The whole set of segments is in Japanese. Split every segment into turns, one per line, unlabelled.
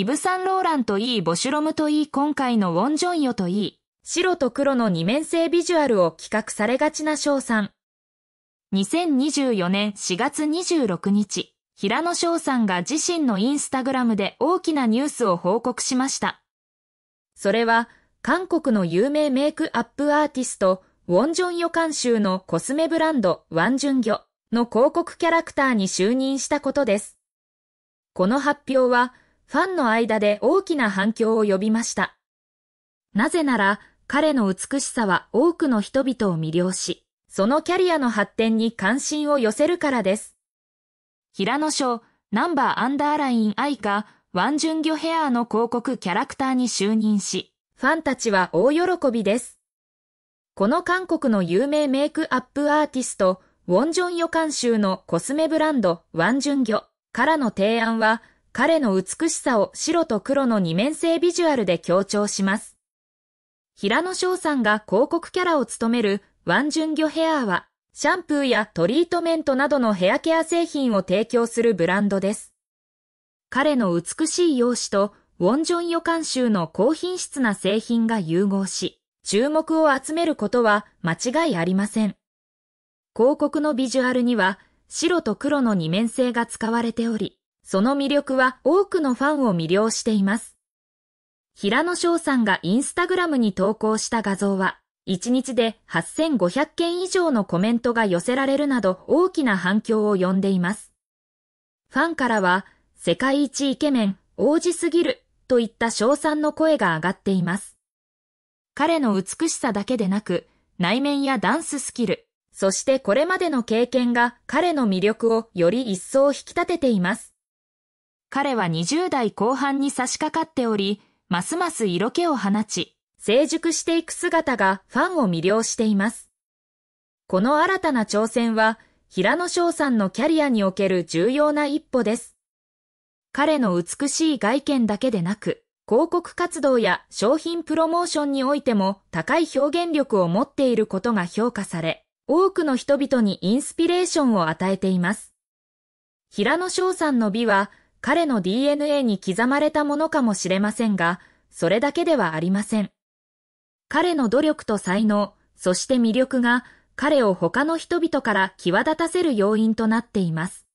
イブ・サンローランといい、ボシュロムといい、今回のウォン・ジョンヨといい、白と黒の二面性ビジュアルを企画されがちな賞さん。2024年4月26日、平野翔さんが自身のインスタグラムで大きなニュースを報告しました。それは、韓国の有名メイクアップアーティスト、ウォンジョンヨ監修のコスメブランド、ワンジュンギョの広告キャラクターに就任したことです。この発表は、ファンの間で大きな反響を呼びました。なぜなら、彼の美しさは多くの人々を魅了し、そのキャリアの発展に関心を寄せるからです。平野賞、ナンバーアンダーライン愛か、ワンジュンギョヘアーの広告キャラクターに就任し、ファンたちは大喜びです。この韓国の有名メイクアップアーティスト、ウォンジョンヨ監修のコスメブランド、ワンジュンギョからの提案は、彼の美しさを白と黒の二面性ビジュアルで強調します。平野翔さんが広告キャラを務めるワンジュンギョヘアーは、シャンプーやトリートメントなどのヘアケア製品を提供するブランドです。彼の美しい容姿と、ウォンジョン予感集の高品質な製品が融合し、注目を集めることは間違いありません。広告のビジュアルには、白と黒の二面性が使われており、その魅力は多くのファンを魅了しています。平野翔さんがインスタグラムに投稿した画像は、1日で8500件以上のコメントが寄せられるなど大きな反響を呼んでいます。ファンからは、世界一イケメン、王子すぎる、といった賞賛の声が上がっています。彼の美しさだけでなく、内面やダンススキル、そしてこれまでの経験が彼の魅力をより一層引き立てています。彼は20代後半に差し掛かっており、ますます色気を放ち、成熟していく姿がファンを魅了しています。この新たな挑戦は、平野翔さんのキャリアにおける重要な一歩です。彼の美しい外見だけでなく、広告活動や商品プロモーションにおいても高い表現力を持っていることが評価され、多くの人々にインスピレーションを与えています。平野翔さんの美は、彼の DNA に刻まれたものかもしれませんが、それだけではありません。彼の努力と才能、そして魅力が彼を他の人々から際立たせる要因となっています。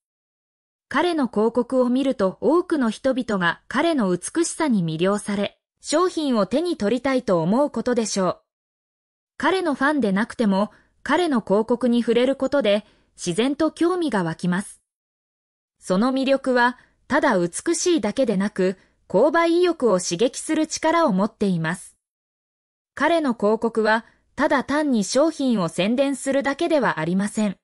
彼の広告を見ると多くの人々が彼の美しさに魅了され、商品を手に取りたいと思うことでしょう。彼のファンでなくても、彼の広告に触れることで自然と興味が湧きます。その魅力はただ美しいだけでなく、購買意欲を刺激する力を持っています。彼の広告は、ただ単に商品を宣伝するだけではありません。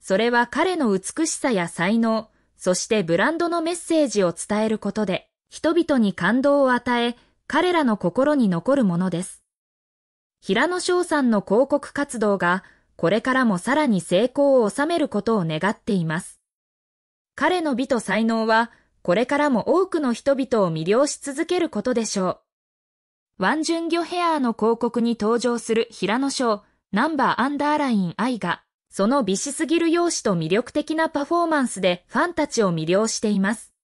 それは彼の美しさや才能、そしてブランドのメッセージを伝えることで、人々に感動を与え、彼らの心に残るものです。平野翔さんの広告活動が、これからもさらに成功を収めることを願っています。彼の美と才能は、これからも多くの人々を魅了し続けることでしょう。ワンジュンギョヘアーの広告に登場する平野賞、ナンバーアンダーライン愛が、その美しすぎる容姿と魅力的なパフォーマンスでファンたちを魅了しています。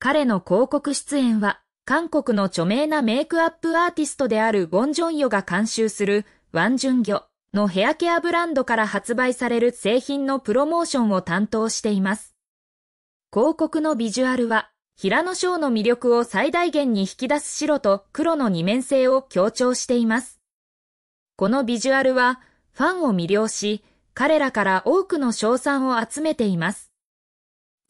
彼の広告出演は、韓国の著名なメイクアップアーティストであるボンジョンヨが監修するワンジュンギョのヘアケアブランドから発売される製品のプロモーションを担当しています。広告のビジュアルは、平野翔の魅力を最大限に引き出す白と黒の二面性を強調しています。このビジュアルは、ファンを魅了し、彼らから多くの賞賛を集めています。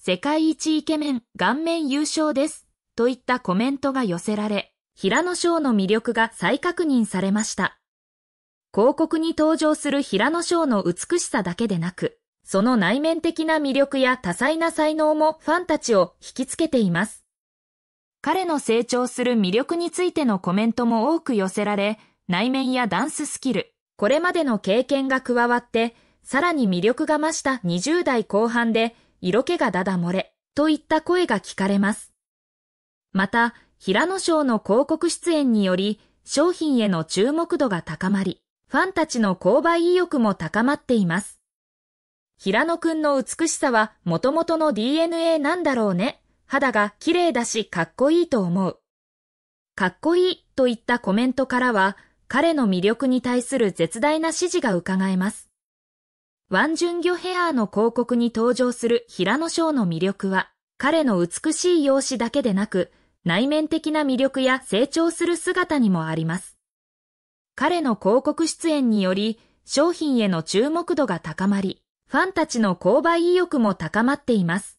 世界一イケメン、顔面優勝です。といったコメントが寄せられ、平野翔の魅力が再確認されました。広告に登場する平野翔の美しさだけでなく、その内面的な魅力や多彩な才能もファンたちを引きつけています。彼の成長する魅力についてのコメントも多く寄せられ、内面やダンススキル、これまでの経験が加わって、さらに魅力が増した20代後半で、色気がだだ漏れ、といった声が聞かれます。また、平野賞の広告出演により、商品への注目度が高まり、ファンたちの購買意欲も高まっています。平野くんの美しさは元々の DNA なんだろうね。肌が綺麗だしかっこいいと思う。かっこいいといったコメントからは、彼の魅力に対する絶大な支持が伺えます。ワンジュンギョヘアーの広告に登場する平野翔の魅力は、彼の美しい容姿だけでなく、内面的な魅力や成長する姿にもあります。彼の広告出演により、商品への注目度が高まり、ファンたちの購買意欲も高まっています。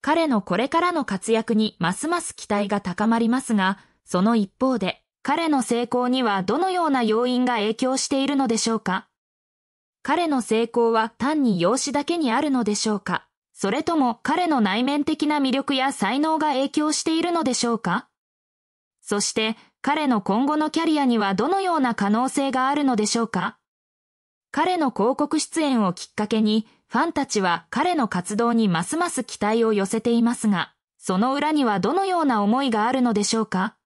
彼のこれからの活躍にますます期待が高まりますが、その一方で、彼の成功にはどのような要因が影響しているのでしょうか彼の成功は単に容姿だけにあるのでしょうかそれとも彼の内面的な魅力や才能が影響しているのでしょうかそして彼の今後のキャリアにはどのような可能性があるのでしょうか彼の広告出演をきっかけに、ファンたちは彼の活動にますます期待を寄せていますが、その裏にはどのような思いがあるのでしょうか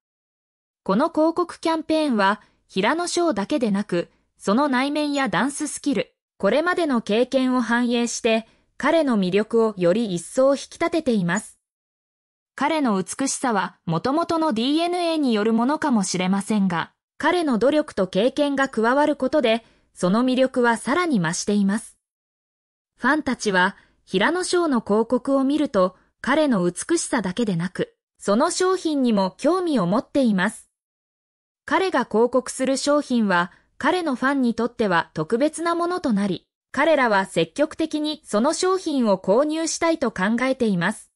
この広告キャンペーンは、平野翔だけでなく、その内面やダンススキル、これまでの経験を反映して、彼の魅力をより一層引き立てています。彼の美しさはもともとの DNA によるものかもしれませんが、彼の努力と経験が加わることで、その魅力はさらに増しています。ファンたちは、平野翔の広告を見ると、彼の美しさだけでなく、その商品にも興味を持っています。彼が広告する商品は、彼のファンにとっては特別なものとなり、彼らは積極的にその商品を購入したいと考えています。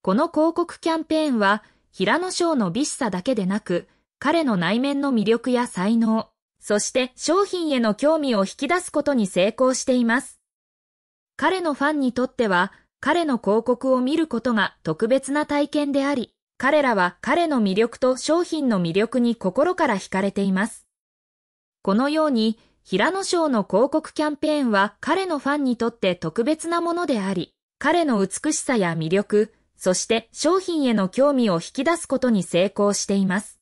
この広告キャンペーンは、平野翔の美しさだけでなく、彼の内面の魅力や才能、そして商品への興味を引き出すことに成功しています。彼のファンにとっては、彼の広告を見ることが特別な体験であり、彼らは彼の魅力と商品の魅力に心から惹かれています。このように、平野賞の広告キャンペーンは彼のファンにとって特別なものであり、彼の美しさや魅力、そして商品への興味を引き出すことに成功しています。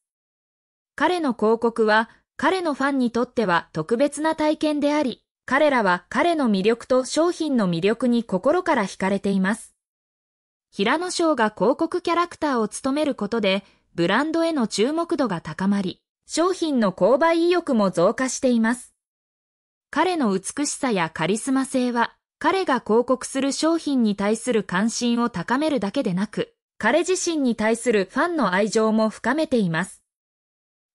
彼の広告は彼のファンにとっては特別な体験であり、彼らは彼の魅力と商品の魅力に心から惹かれています。平野翔が広告キャラクターを務めることで、ブランドへの注目度が高まり、商品の購買意欲も増加しています。彼の美しさやカリスマ性は、彼が広告する商品に対する関心を高めるだけでなく、彼自身に対するファンの愛情も深めています。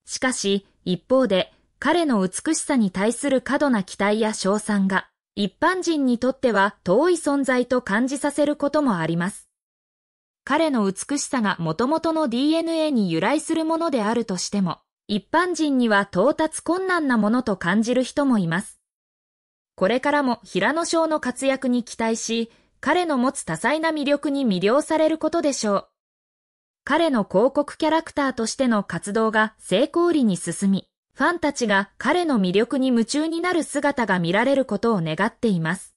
しかし、一方で、彼の美しさに対する過度な期待や賞賛が、一般人にとっては遠い存在と感じさせることもあります。彼の美しさが元々の DNA に由来するものであるとしても、一般人には到達困難なものと感じる人もいます。これからも平野翔の活躍に期待し、彼の持つ多彩な魅力に魅了されることでしょう。彼の広告キャラクターとしての活動が成功裏に進み、ファンたちが彼の魅力に夢中になる姿が見られることを願っています。